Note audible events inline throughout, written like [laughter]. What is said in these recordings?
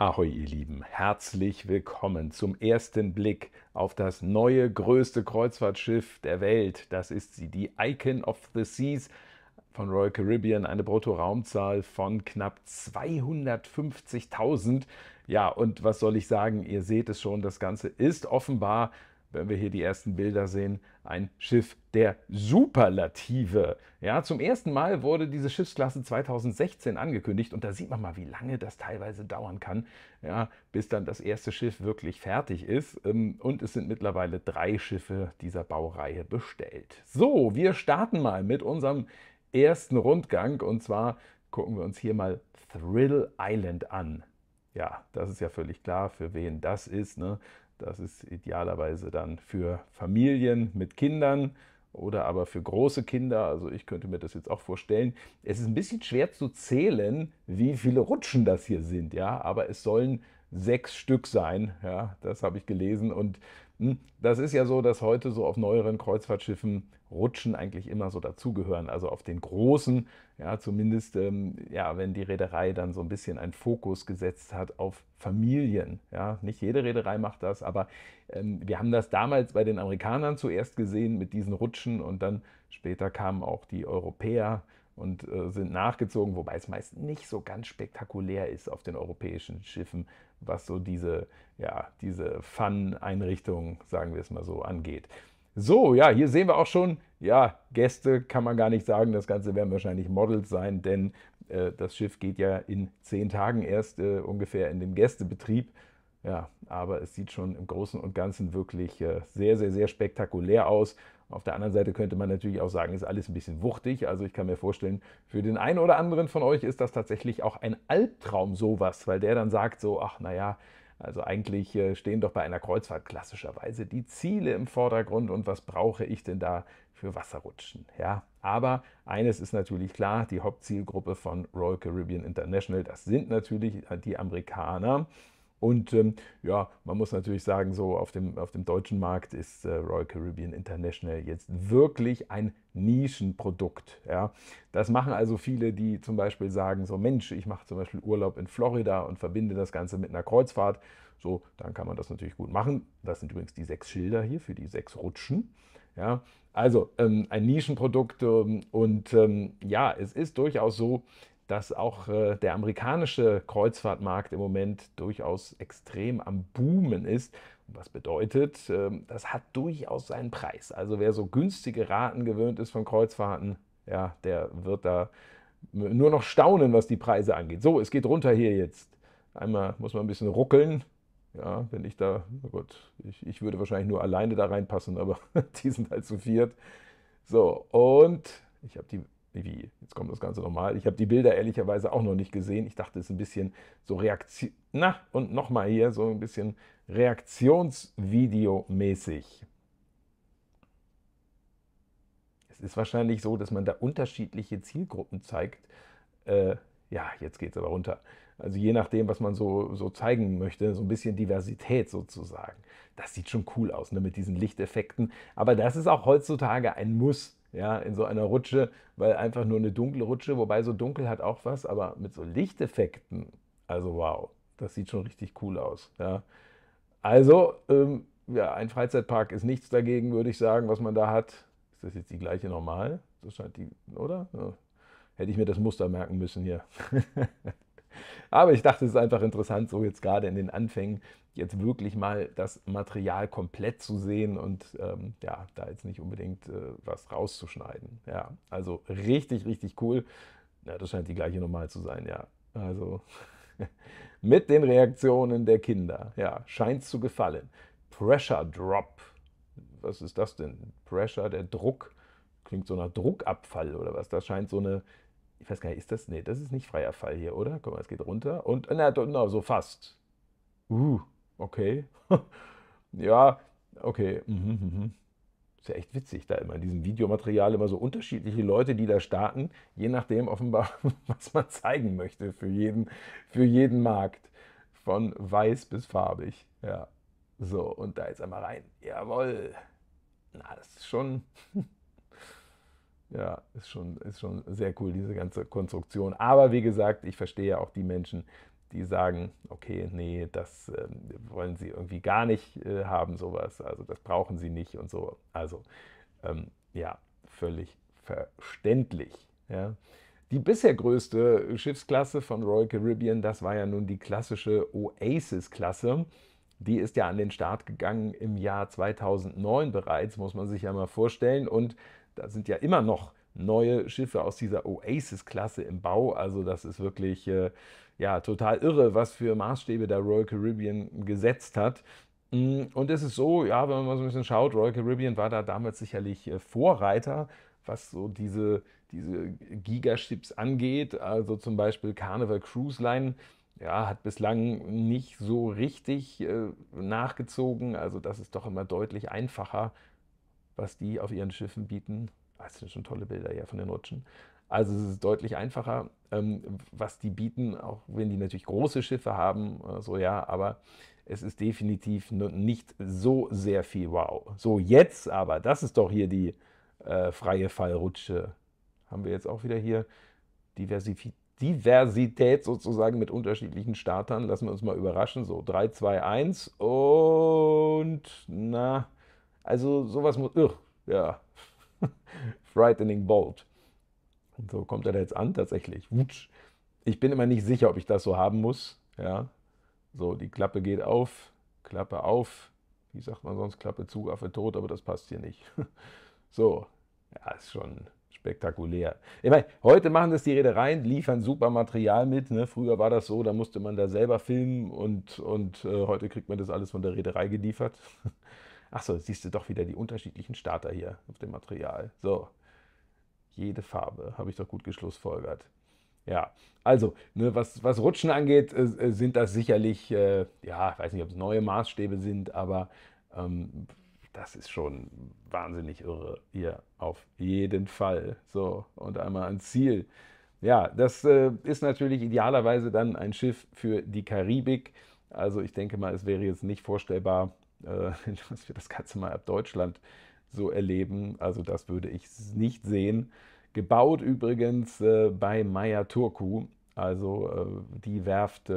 Ahoi, ihr Lieben, herzlich willkommen zum ersten Blick auf das neue größte Kreuzfahrtschiff der Welt. Das ist sie, die Icon of the Seas von Royal Caribbean, eine Bruttoraumzahl von knapp 250.000. Ja, und was soll ich sagen, ihr seht es schon, das Ganze ist offenbar wenn wir hier die ersten Bilder sehen, ein Schiff der Superlative. Ja, zum ersten Mal wurde diese Schiffsklasse 2016 angekündigt und da sieht man mal, wie lange das teilweise dauern kann, ja, bis dann das erste Schiff wirklich fertig ist. Ähm, und es sind mittlerweile drei Schiffe dieser Baureihe bestellt. So, wir starten mal mit unserem ersten Rundgang und zwar gucken wir uns hier mal Thrill Island an. Ja, das ist ja völlig klar, für wen das ist. Ne? Das ist idealerweise dann für Familien mit Kindern oder aber für große Kinder. Also ich könnte mir das jetzt auch vorstellen. Es ist ein bisschen schwer zu zählen, wie viele Rutschen das hier sind, ja, aber es sollen sechs Stück sein, ja, das habe ich gelesen und hm, das ist ja so, dass heute so auf neueren Kreuzfahrtschiffen Rutschen eigentlich immer so dazugehören. Also auf den großen ja, zumindest, ähm, ja, wenn die Reederei dann so ein bisschen einen Fokus gesetzt hat auf Familien. Ja, nicht jede Reederei macht das, aber ähm, wir haben das damals bei den Amerikanern zuerst gesehen mit diesen Rutschen und dann später kamen auch die Europäer und äh, sind nachgezogen, wobei es meist nicht so ganz spektakulär ist auf den europäischen Schiffen, was so diese, ja, diese Fun-Einrichtung, sagen wir es mal so, angeht. So, ja, hier sehen wir auch schon, ja, Gäste kann man gar nicht sagen, das Ganze werden wahrscheinlich Models sein, denn äh, das Schiff geht ja in zehn Tagen erst äh, ungefähr in den Gästebetrieb. Ja, aber es sieht schon im Großen und Ganzen wirklich äh, sehr, sehr, sehr spektakulär aus. Auf der anderen Seite könnte man natürlich auch sagen, ist alles ein bisschen wuchtig. Also ich kann mir vorstellen, für den einen oder anderen von euch ist das tatsächlich auch ein Albtraum sowas, weil der dann sagt so, ach naja, also eigentlich äh, stehen doch bei einer Kreuzfahrt klassischerweise die Ziele im Vordergrund und was brauche ich denn da für Wasserrutschen. Ja, aber eines ist natürlich klar, die Hauptzielgruppe von Royal Caribbean International, das sind natürlich äh, die Amerikaner. Und ähm, ja, man muss natürlich sagen, so auf dem, auf dem deutschen Markt ist äh, Royal Caribbean International jetzt wirklich ein Nischenprodukt. Ja? Das machen also viele, die zum Beispiel sagen, so Mensch, ich mache zum Beispiel Urlaub in Florida und verbinde das Ganze mit einer Kreuzfahrt. So, dann kann man das natürlich gut machen. Das sind übrigens die sechs Schilder hier für die sechs Rutschen. Ja? Also ähm, ein Nischenprodukt ähm, und ähm, ja, es ist durchaus so, dass auch äh, der amerikanische Kreuzfahrtmarkt im Moment durchaus extrem am Boomen ist. Was bedeutet, äh, das hat durchaus seinen Preis. Also wer so günstige Raten gewöhnt ist von Kreuzfahrten, ja, der wird da nur noch staunen, was die Preise angeht. So, es geht runter hier jetzt. Einmal muss man ein bisschen ruckeln. Ja, wenn ich da, oh Gott, ich, ich würde wahrscheinlich nur alleine da reinpassen, aber [laughs] die sind halt zu viert. So, und ich habe die wie, jetzt kommt das Ganze nochmal. Ich habe die Bilder ehrlicherweise auch noch nicht gesehen. Ich dachte, es ist ein bisschen so Reaktion, na, und nochmal hier, so ein bisschen Reaktionsvideo-mäßig. Es ist wahrscheinlich so, dass man da unterschiedliche Zielgruppen zeigt. Äh, ja, jetzt geht es aber runter. Also je nachdem, was man so, so zeigen möchte, so ein bisschen Diversität sozusagen. Das sieht schon cool aus, ne, mit diesen Lichteffekten. Aber das ist auch heutzutage ein Muss ja, in so einer Rutsche, weil einfach nur eine dunkle Rutsche, wobei so dunkel hat auch was, aber mit so Lichteffekten, also wow, das sieht schon richtig cool aus. Ja. Also, ähm, ja, ein Freizeitpark ist nichts dagegen, würde ich sagen, was man da hat. Ist das jetzt die gleiche normal? Das scheint die, oder? Ja. Hätte ich mir das Muster merken müssen hier. [laughs] Aber ich dachte, es ist einfach interessant, so jetzt gerade in den Anfängen jetzt wirklich mal das Material komplett zu sehen und ähm, ja, da jetzt nicht unbedingt äh, was rauszuschneiden. Ja, also richtig, richtig cool. Ja, das scheint die gleiche normal zu sein, ja. Also [laughs] mit den Reaktionen der Kinder, ja, scheint zu gefallen. Pressure Drop. Was ist das denn? Pressure, der Druck. Klingt so nach Druckabfall oder was. Das scheint so eine ich weiß gar nicht, ist das, nee, das ist nicht freier Fall hier, oder? Guck mal, es geht runter und, na, na so fast. Uh, okay. [laughs] ja, okay. Mhm, mhm, mhm. Ist ja echt witzig, da immer in diesem Videomaterial immer so unterschiedliche Leute, die da starten, je nachdem offenbar, [laughs] was man zeigen möchte für jeden, für jeden Markt. Von weiß bis farbig. Ja. So, und da jetzt einmal rein. Jawohl. Na, das ist schon. [laughs] Ja, ist schon, ist schon sehr cool, diese ganze Konstruktion. Aber wie gesagt, ich verstehe auch die Menschen, die sagen, okay, nee, das äh, wollen sie irgendwie gar nicht äh, haben, sowas. Also das brauchen sie nicht und so. Also ähm, ja, völlig verständlich. Ja. Die bisher größte Schiffsklasse von Royal Caribbean, das war ja nun die klassische Oasis-Klasse. Die ist ja an den Start gegangen im Jahr 2009 bereits, muss man sich ja mal vorstellen. Und da sind ja immer noch neue Schiffe aus dieser Oasis-Klasse im Bau. Also das ist wirklich äh, ja, total irre, was für Maßstäbe der Royal Caribbean gesetzt hat. Mm, und es ist so, ja, wenn man mal so ein bisschen schaut, Royal Caribbean war da damals sicherlich äh, Vorreiter, was so diese, diese Gigaships angeht. Also zum Beispiel Carnival Cruise Line ja, hat bislang nicht so richtig äh, nachgezogen. Also das ist doch immer deutlich einfacher, was die auf ihren Schiffen bieten. Ah, das sind schon tolle Bilder ja von den Rutschen. Also es ist deutlich einfacher, ähm, was die bieten, auch wenn die natürlich große Schiffe haben, äh, so ja, aber es ist definitiv nicht so sehr viel wow. So, jetzt aber, das ist doch hier die äh, freie Fallrutsche. Haben wir jetzt auch wieder hier diversifiziert. Diversität sozusagen mit unterschiedlichen Startern. Lassen wir uns mal überraschen. So, 3, 2, 1 und na, also sowas muss, ugh, ja, [laughs] frightening Bolt. Und so kommt er da jetzt an tatsächlich. Wutsch. Ich bin immer nicht sicher, ob ich das so haben muss. Ja, so, die Klappe geht auf, Klappe auf. Wie sagt man sonst? Klappe zu, Affe tot, aber das passt hier nicht. [laughs] So, ja, ist schon spektakulär. Ich meine, heute machen das die Reedereien, liefern super Material mit. Ne? Früher war das so, da musste man da selber filmen und, und äh, heute kriegt man das alles von der Reederei geliefert. [laughs] Achso, siehst du doch wieder die unterschiedlichen Starter hier auf dem Material. So, jede Farbe habe ich doch gut geschlussfolgert. Ja, also, ne, was, was Rutschen angeht, äh, äh sind das sicherlich, äh, ja, ich weiß nicht, ob es neue Maßstäbe sind, aber ähm, das ist schon wahnsinnig irre hier auf jeden Fall. So, und einmal ans Ziel. Ja, das äh, ist natürlich idealerweise dann ein Schiff für die Karibik. Also ich denke mal, es wäre jetzt nicht vorstellbar, äh, [laughs] dass wir das Ganze mal ab Deutschland so erleben. Also das würde ich nicht sehen. Gebaut übrigens äh, bei Maya Turku, also äh, die Werft,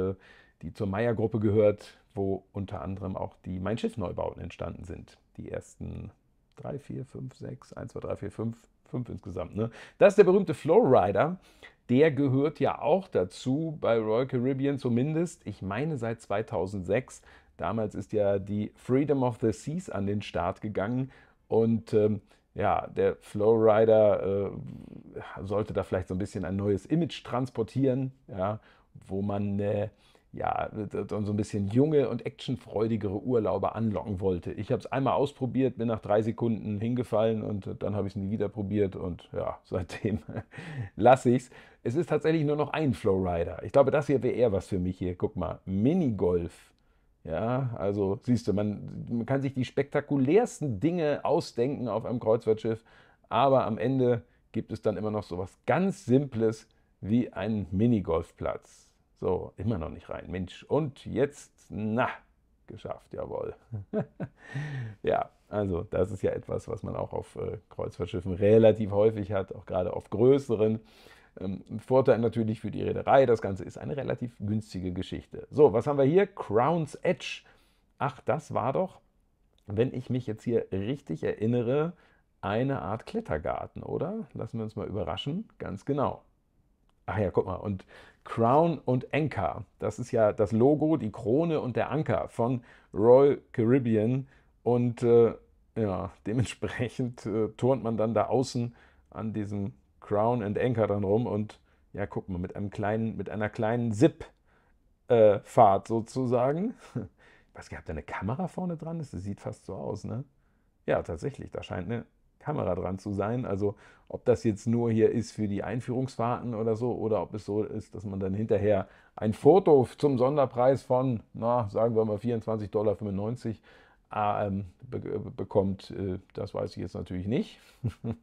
die zur maya gruppe gehört, wo unter anderem auch die Mein Schiff-Neubauten entstanden sind. Die ersten 3, 4, 5, 6, 1, 2, 3, 4, 5, 5 insgesamt. Ne? Das ist der berühmte Flowrider. Der gehört ja auch dazu, bei Royal Caribbean zumindest. Ich meine seit 2006. Damals ist ja die Freedom of the Seas an den Start gegangen. Und ähm, ja, der Flowrider äh, sollte da vielleicht so ein bisschen ein neues Image transportieren, ja, wo man äh, ja, so ein bisschen junge und actionfreudigere Urlauber anlocken wollte. Ich habe es einmal ausprobiert, bin nach drei Sekunden hingefallen und dann habe ich es nie wieder probiert und ja, [laughs] seitdem lasse ich es. Es ist tatsächlich nur noch ein Flowrider. Ich glaube, das hier wäre eher was für mich hier. Guck mal, Minigolf. Ja, also siehst du, man, man kann sich die spektakulärsten Dinge ausdenken auf einem Kreuzfahrtschiff, aber am Ende gibt es dann immer noch so was ganz Simples wie einen Minigolfplatz. So, immer noch nicht rein. Mensch, und jetzt, na, geschafft, jawohl. [laughs] ja, also das ist ja etwas, was man auch auf äh, Kreuzfahrtschiffen relativ häufig hat, auch gerade auf größeren. Ähm, Vorteil natürlich für die Reederei, das Ganze ist eine relativ günstige Geschichte. So, was haben wir hier? Crown's Edge. Ach, das war doch, wenn ich mich jetzt hier richtig erinnere, eine Art Klettergarten, oder? Lassen wir uns mal überraschen, ganz genau. Ach ja, guck mal, und Crown und Anchor. Das ist ja das Logo, die Krone und der Anker von Royal Caribbean. Und äh, ja, [laughs] dementsprechend äh, turnt man dann da außen an diesem Crown and Anchor dann rum und ja, guck mal, mit einem kleinen, mit einer kleinen Zip-Fahrt äh, sozusagen. [laughs] Was, habt da eine Kamera vorne dran? Das sieht fast so aus, ne? Ja, tatsächlich, da scheint eine Kamera dran zu sein. Also ob das jetzt nur hier ist für die Einführungsfahrten oder so, oder ob es so ist, dass man dann hinterher ein Foto zum Sonderpreis von, na, sagen wir mal 24,95 Dollar ähm, be bekommt, äh, das weiß ich jetzt natürlich nicht. [laughs]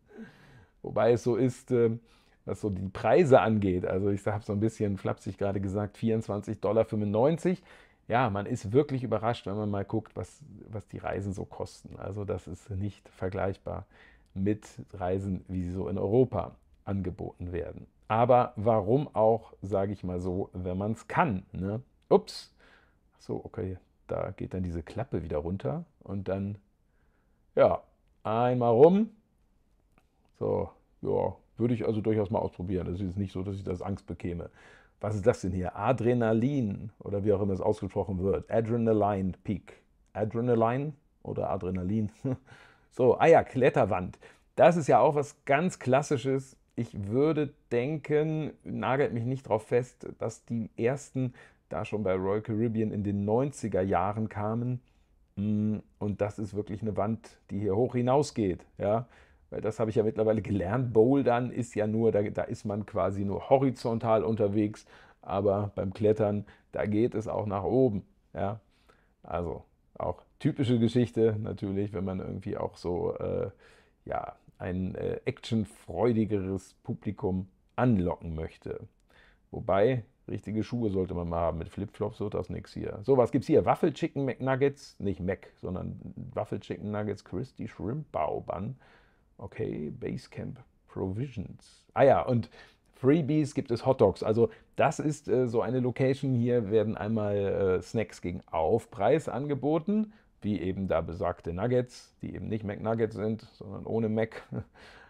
Wobei es so ist, äh, was so die Preise angeht. Also ich habe so ein bisschen flapsig gerade gesagt, 24,95 Dollar ja, man ist wirklich überrascht, wenn man mal guckt, was, was die Reisen so kosten. Also das ist nicht vergleichbar mit Reisen, wie sie so in Europa angeboten werden. Aber warum auch, sage ich mal so, wenn man es kann. Ne? Ups, so, okay, da geht dann diese Klappe wieder runter und dann, ja, einmal rum. So, ja, würde ich also durchaus mal ausprobieren. Es ist nicht so, dass ich das Angst bekäme was ist das denn hier? Adrenalin oder wie auch immer es ausgesprochen wird. Adrenaline Peak. Adrenaline oder Adrenalin. [laughs] so, ah ja, Kletterwand. Das ist ja auch was ganz Klassisches. Ich würde denken, nagelt mich nicht darauf fest, dass die ersten da schon bei Royal Caribbean in den 90er Jahren kamen. Mm, und das ist wirklich eine Wand, die hier hoch hinausgeht. Ja? weil das habe ich ja mittlerweile gelernt, Bouldern ist ja nur, da, da ist man quasi nur horizontal unterwegs, aber beim Klettern, da geht es auch nach oben. Ja? Also auch typische Geschichte natürlich, wenn man irgendwie auch so äh, ja, ein äh, actionfreudigeres Publikum anlocken möchte. Wobei, richtige Schuhe sollte man mal haben. Mit Flipflops wird das nichts hier. So, was gibt's hier? Waffelchicken McNuggets, nicht Mac, sondern Waffelchicken Nuggets Christy Shrimp Baubun Okay, Basecamp Provisions. Ah ja, und Freebies gibt es Hotdogs. Also das ist äh, so eine Location. Hier werden einmal äh, Snacks gegen Aufpreis angeboten, wie eben da besagte Nuggets, die eben nicht McNuggets sind, sondern ohne Mac. [laughs]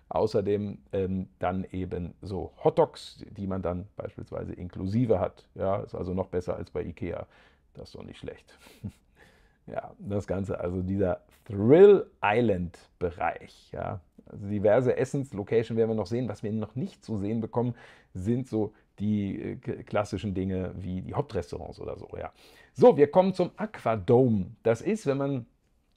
Außerdem ähm, dann eben so Hotdogs, die man dann beispielsweise inklusive hat. Ja, ist also noch besser als bei Ikea. Das ist doch nicht schlecht. [laughs] ja, das Ganze, also dieser Thrill Island Bereich. Ja, diverse Essenslocation werden wir noch sehen. Was wir noch nicht zu sehen bekommen, sind so die äh, klassischen Dinge wie die Hauptrestaurants oder so. Ja. So, wir kommen zum Aquadome. Das ist, wenn man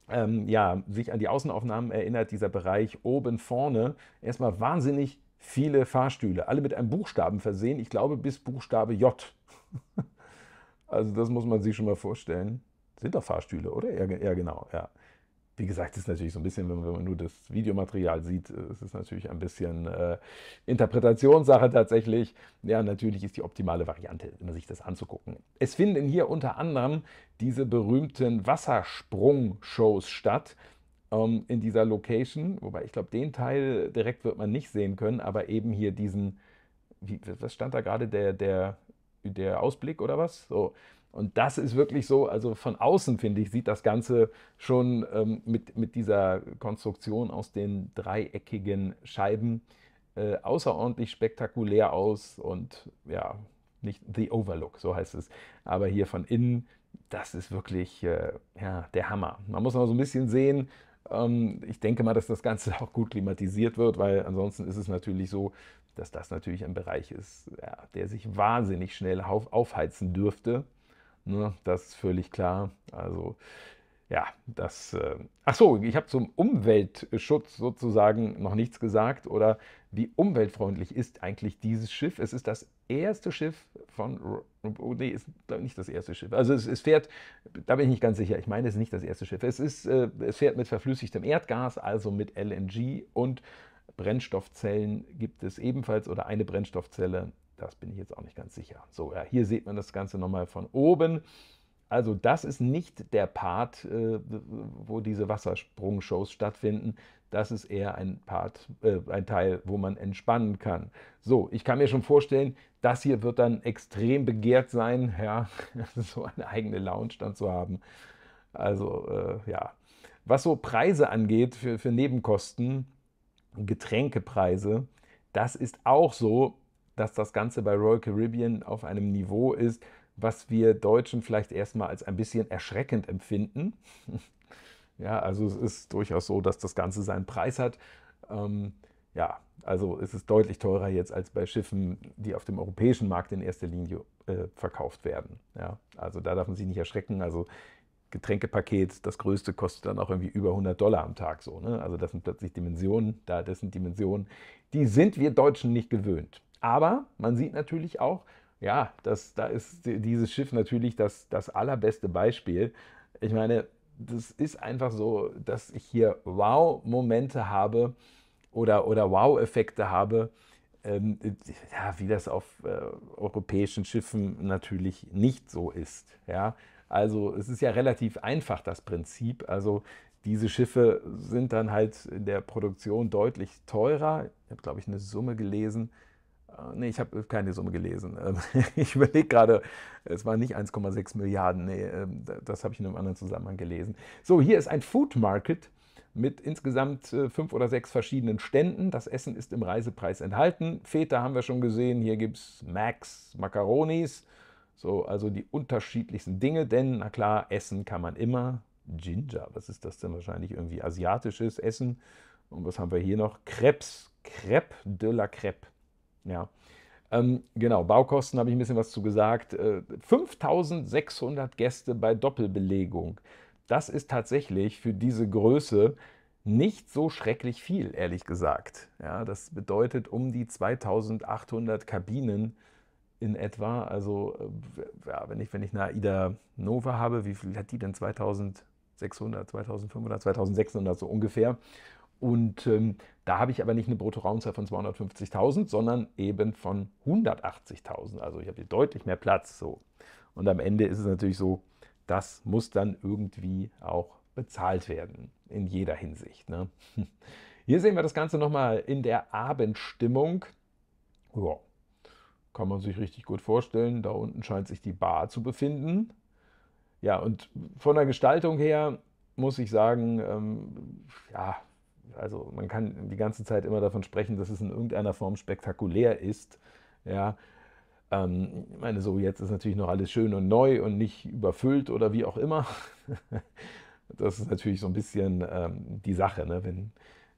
ähm, ja, sich an die Außenaufnahmen erinnert, dieser Bereich oben vorne, erstmal wahnsinnig viele Fahrstühle, alle mit einem Buchstaben versehen. Ich glaube, bis Buchstabe J. [laughs] also das muss man sich schon mal vorstellen. Sind doch Fahrstühle, oder? Ja, ja genau. Ja wie gesagt, ist natürlich so ein bisschen, wenn man nur das Videomaterial sieht, äh, ist es natürlich ein bisschen äh, Interpretationssache tatsächlich. Ja, natürlich ist die optimale Variante, immer sich das anzugucken. Es finden hier unter anderem diese berühmten Wassersprung-Shows statt ähm, in dieser Location, wobei ich glaube, den Teil direkt wird man nicht sehen können, aber eben hier diesen, wie, was stand da gerade, der, der, der Ausblick oder was? So und das ist wirklich so, also von außen, finde ich, sieht das Ganze schon ähm, mit, mit dieser Konstruktion aus den dreieckigen Scheiben äh, außerordentlich spektakulär aus und ja, nicht The Overlook, so heißt es. Aber hier von innen, das ist wirklich äh, ja, der Hammer. Man muss noch so ein bisschen sehen. Ähm, ich denke mal, dass das Ganze [laughs] auch gut klimatisiert wird, weil ansonsten ist es natürlich so, dass das natürlich ein Bereich ist, ja, der sich wahnsinnig schnell auf aufheizen dürfte. Ne, das ist völlig klar. Also ja, das. Äh, ach so, ich habe zum Umweltschutz sozusagen noch nichts gesagt oder wie umweltfreundlich ist eigentlich dieses Schiff? Es ist das erste Schiff von. Oh, nee, ist nicht das erste Schiff. Also es, es, fährt, da bin ich nicht ganz sicher. Ich meine, es ist nicht das erste Schiff. Es ist, äh, es fährt mit verflüssigtem Erdgas, also mit LNG und Brennstoffzellen gibt es ebenfalls oder eine Brennstoffzelle das bin ich jetzt auch nicht ganz sicher. So, ja, hier sieht man das Ganze nochmal von oben. Also das ist nicht der Part, äh, wo diese Wassersprungshows stattfinden. Das ist eher ein Part, äh, ein Teil, wo man entspannen kann. So, ich kann mir schon vorstellen, das hier wird dann extrem begehrt sein, ja, [laughs] so eine eigene Lounge dann zu haben. Also äh, ja, was so Preise angeht für, für Nebenkosten, Getränkepreise, das ist auch so, dass das Ganze bei Royal Caribbean auf einem Niveau ist, was wir Deutschen vielleicht erstmal als ein bisschen erschreckend empfinden. [laughs] ja, also es ist durchaus so, dass das Ganze seinen Preis hat. Ähm, ja, also es ist deutlich teurer jetzt als bei Schiffen, die auf dem europäischen Markt in erster Linie äh, verkauft werden. Ja, also da darf man sich nicht erschrecken. Also Getränkepaket, das größte, kostet dann auch irgendwie über 100 Dollar am Tag so. Ne? Also das sind plötzlich Dimensionen, da, das sind Dimensionen, die sind wir Deutschen nicht gewöhnt. Aber man sieht natürlich auch, ja, das, da ist dieses Schiff natürlich das, das allerbeste Beispiel. Ich meine, das ist einfach so, dass ich hier Wow-Momente habe oder, oder Wow-Effekte habe, ähm, ja, wie das auf äh, europäischen Schiffen natürlich nicht so ist. Ja? Also es ist ja relativ einfach, das Prinzip. Also diese Schiffe sind dann halt in der Produktion deutlich teurer. Ich habe, glaube ich, eine Summe gelesen äh, nee, ich habe keine Summe gelesen. Ähm, [laughs] ich überlege gerade, es waren nicht 1,6 Milliarden. Nee, ähm, das habe ich in einem anderen Zusammenhang gelesen. So, hier ist ein Food Market mit insgesamt äh, fünf oder sechs verschiedenen Ständen. Das Essen ist im Reisepreis enthalten. Feta haben wir schon gesehen. Hier gibt es Max, Macaronis. So, also die unterschiedlichsten Dinge. Denn, na klar, essen kann man immer. Ginger, was ist das denn? Wahrscheinlich irgendwie asiatisches Essen. Und was haben wir hier noch? Krebs, Crepe de la Crepe. Ja. Ähm, genau, Baukosten habe ich ein bisschen was zu gesagt. Äh, 5600 Gäste bei Doppelbelegung. Das ist tatsächlich für diese Größe nicht so schrecklich viel, ehrlich gesagt. Ja, das bedeutet um die 2800 Kabinen in etwa. Also, äh, ja, wenn, ich, wenn ich eine AIDA Nova habe, wie viel hat die denn? 2600, 2500, 2600 so ungefähr. Und ähm, da habe ich aber nicht eine Bruttoraumzahl von 250.000, sondern eben von 180.000. Also ich habe hier deutlich mehr Platz. So. Und am Ende ist es natürlich so, das muss dann irgendwie auch bezahlt werden, in jeder Hinsicht. Ne? [laughs] Hier sehen wir das Ganze nochmal in der Abendstimmung. Ja, kann man sich richtig gut vorstellen. Da unten scheint sich die Bar zu befinden. Ja, und von der Gestaltung her muss ich sagen, ähm, ja, also man kann die ganze Zeit immer davon sprechen, dass es in irgendeiner Form spektakulär ist. Ja, ähm, ich meine, so jetzt ist natürlich noch alles schön und neu und nicht überfüllt oder wie auch immer. [laughs] das ist natürlich so ein bisschen ähm, die Sache, ne? wenn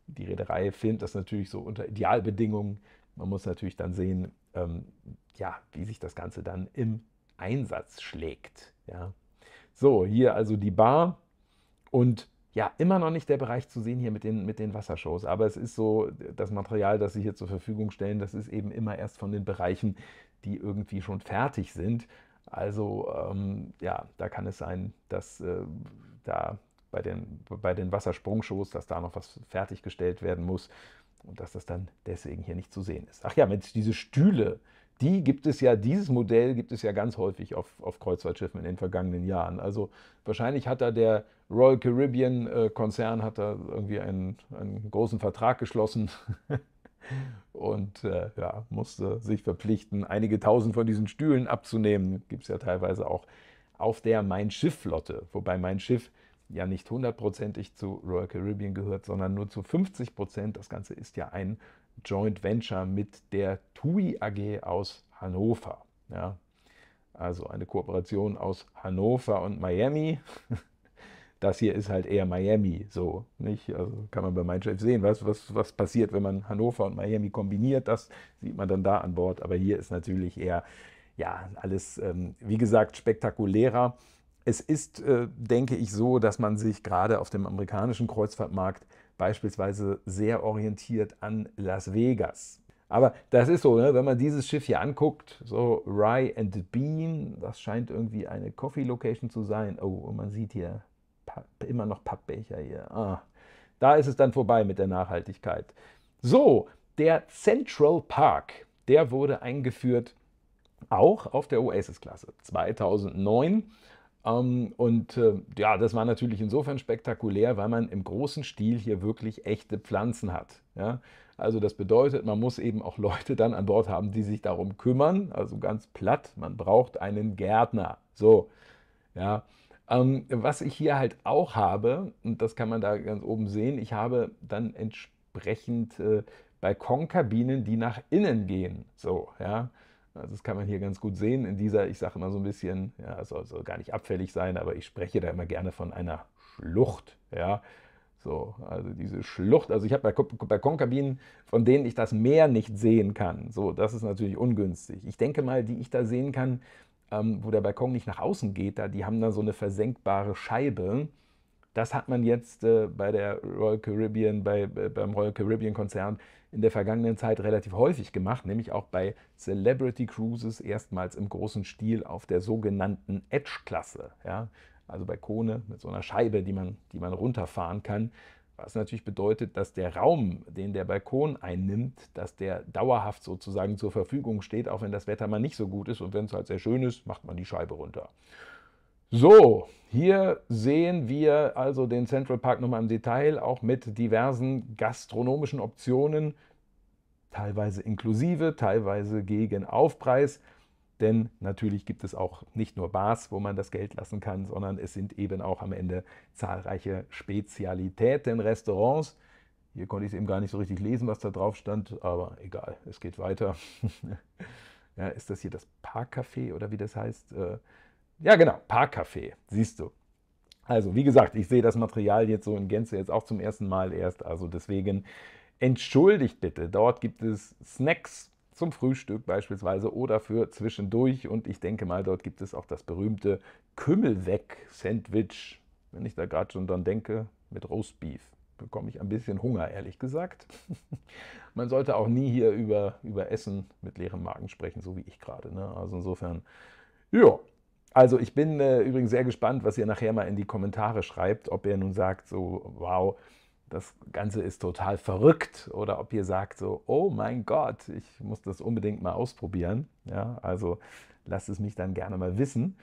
die Reederei filmt das natürlich so unter Idealbedingungen. Man muss natürlich dann sehen, ähm, ja, wie sich das Ganze dann im Einsatz schlägt. Ja. So, hier also die Bar und ja, immer noch nicht der Bereich zu sehen hier mit den, mit den Wassershows, aber es ist so, das Material, das sie hier zur Verfügung stellen, das ist eben immer erst von den Bereichen, die irgendwie schon fertig sind. Also ähm, ja, da kann es sein, dass äh, da bei den, bei den Wassersprungshows, dass da noch was fertiggestellt werden muss und dass das dann deswegen hier nicht zu sehen ist. Ach ja, mit diese Stühle, die gibt es ja, dieses Modell gibt es ja ganz häufig auf, auf Kreuzfahrtschiffen in den vergangenen Jahren. Also wahrscheinlich hat da der Royal Caribbean äh, Konzern hat da irgendwie einen, einen großen Vertrag geschlossen [laughs] und äh, ja, musste sich verpflichten, einige tausend von diesen Stühlen abzunehmen. Gibt es ja teilweise auch auf der Mein Schiff-Flotte, wobei Mein Schiff ja nicht hundertprozentig zu Royal Caribbean gehört, sondern nur zu 50 Prozent. Das Ganze ist ja ein Joint Venture mit der TUI AG aus Hannover. Ja, also eine Kooperation aus Hannover und Miami. [laughs] Das hier ist halt eher Miami, so, nicht? Also kann man bei Mindshift sehen, was, was, was passiert, wenn man Hannover und Miami kombiniert, das sieht man dann da an Bord. Aber hier ist natürlich eher, ja, alles, ähm, wie gesagt, spektakulärer. Es ist, äh, denke ich, so, dass man sich gerade auf dem amerikanischen Kreuzfahrtmarkt beispielsweise sehr orientiert an Las Vegas. Aber das ist so, ne? wenn man dieses Schiff hier anguckt, so Rye and Bean, das scheint irgendwie eine Coffee Location zu sein. Oh, und man sieht hier immer noch Pappbecher hier. Ah, da ist es dann vorbei mit der Nachhaltigkeit. So, der Central Park, der wurde eingeführt auch auf der Oasis-Klasse 2009 ähm, und äh, ja, das war natürlich insofern spektakulär, weil man im großen Stil hier wirklich echte Pflanzen hat. Ja? Also das bedeutet, man muss eben auch Leute dann an Bord haben, die sich darum kümmern. Also ganz platt, man braucht einen Gärtner. So, ja. Ähm, was ich hier halt auch habe, und das kann man da ganz oben sehen, ich habe dann entsprechend äh, Balkonkabinen, die nach innen gehen. So, ja. Also das kann man hier ganz gut sehen in dieser, ich sage immer so ein bisschen, ja, soll, soll gar nicht abfällig sein, aber ich spreche da immer gerne von einer Schlucht, ja. So, also diese Schlucht, also ich habe bei Balkonkabinen, von denen ich das Meer nicht sehen kann. So, das ist natürlich ungünstig. Ich denke mal, die ich da sehen kann, ähm, wo der Balkon nicht nach außen geht, da, die haben da so eine versenkbare Scheibe, das hat man jetzt äh, bei der Royal Caribbean, bei, äh, beim Royal Caribbean Konzern in der vergangenen Zeit relativ häufig gemacht, nämlich auch bei Celebrity Cruises erstmals im großen Stil auf der sogenannten Edge-Klasse. Ja? Also Balkone mit so einer Scheibe, die man, die man runterfahren kann. Was natürlich bedeutet, dass der Raum, den der Balkon einnimmt, dass der dauerhaft sozusagen zur Verfügung steht, auch wenn das Wetter mal nicht so gut ist. Und wenn es halt sehr schön ist, macht man die Scheibe runter. So, hier sehen wir also den Central Park nochmal im Detail, auch mit diversen gastronomischen Optionen, teilweise inklusive, teilweise gegen Aufpreis. Denn natürlich gibt es auch nicht nur Bars, wo man das Geld lassen kann, sondern es sind eben auch am Ende zahlreiche Spezialitäten, Restaurants. Hier konnte ich es eben gar nicht so richtig lesen, was da drauf stand, aber egal, es geht weiter. [laughs] ja, ist das hier das Parkcafé oder wie das heißt? Äh, ja, genau, Parkcafé, siehst du. Also, wie gesagt, ich sehe das Material jetzt so in Gänze jetzt auch zum ersten Mal erst. Also deswegen entschuldigt bitte. Dort gibt es Snacks zum Frühstück beispielsweise oder für zwischendurch. Und ich denke mal, dort gibt es auch das berühmte Kümmelweck-Sandwich. Wenn ich da gerade schon dran denke, mit Roastbeef bekomme ich ein bisschen Hunger, ehrlich gesagt. [laughs] Man sollte auch nie hier über, über Essen mit leerem Magen sprechen, so wie ich gerade. Ne? Also insofern, ja, also ich bin äh, übrigens sehr gespannt, was ihr nachher mal in die Kommentare schreibt, ob ihr nun sagt so, wow, das Ganze ist total verrückt oder ob ihr sagt so, oh mein Gott, ich muss das unbedingt mal ausprobieren. Ja, also lasst es mich dann gerne mal wissen.